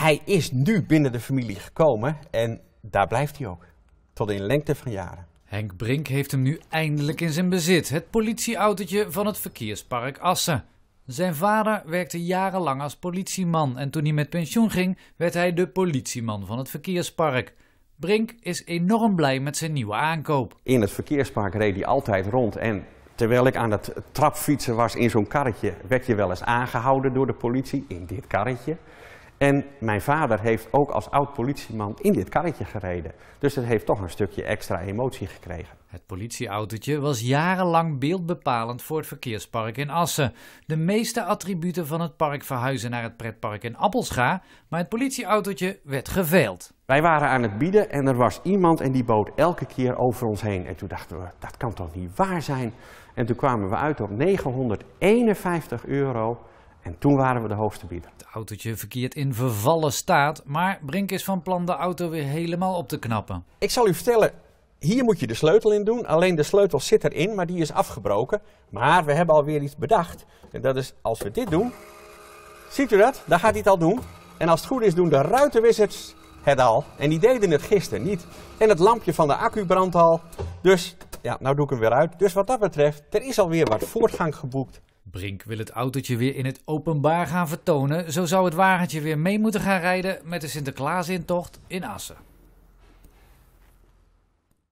hij is nu binnen de familie gekomen en daar blijft hij ook. Tot in lengte van jaren. Henk Brink heeft hem nu eindelijk in zijn bezit. Het politieautootje van het verkeerspark Assen. Zijn vader werkte jarenlang als politieman en toen hij met pensioen ging, werd hij de politieman van het verkeerspark. Brink is enorm blij met zijn nieuwe aankoop. In het verkeerspark reed hij altijd rond en terwijl ik aan het trapfietsen was in zo'n karretje, werd je wel eens aangehouden door de politie in dit karretje. En mijn vader heeft ook als oud-politieman in dit karretje gereden. Dus het heeft toch een stukje extra emotie gekregen. Het politieautootje was jarenlang beeldbepalend voor het verkeerspark in Assen. De meeste attributen van het park verhuizen naar het pretpark in Appelscha, maar het politieautootje werd geveild. Wij waren aan het bieden en er was iemand en die bood elke keer over ons heen. En toen dachten we, dat kan toch niet waar zijn? En toen kwamen we uit op 951 euro en toen waren we de hoogste Het autootje verkeert in vervallen staat, maar Brink is van plan de auto weer helemaal op te knappen. Ik zal u vertellen, hier moet je de sleutel in doen. Alleen de sleutel zit erin, maar die is afgebroken. Maar we hebben alweer iets bedacht. En dat is als we dit doen. Ziet u dat? Dan gaat hij het al doen. En als het goed is, doen de ruitenwissers het al. En die deden het gisteren niet. En het lampje van de accu brandt al. Dus, ja, nou doe ik hem weer uit. Dus wat dat betreft, er is alweer wat voortgang geboekt. Brink wil het autootje weer in het openbaar gaan vertonen. Zo zou het wagentje weer mee moeten gaan rijden met de Sinterklaasintocht in Assen.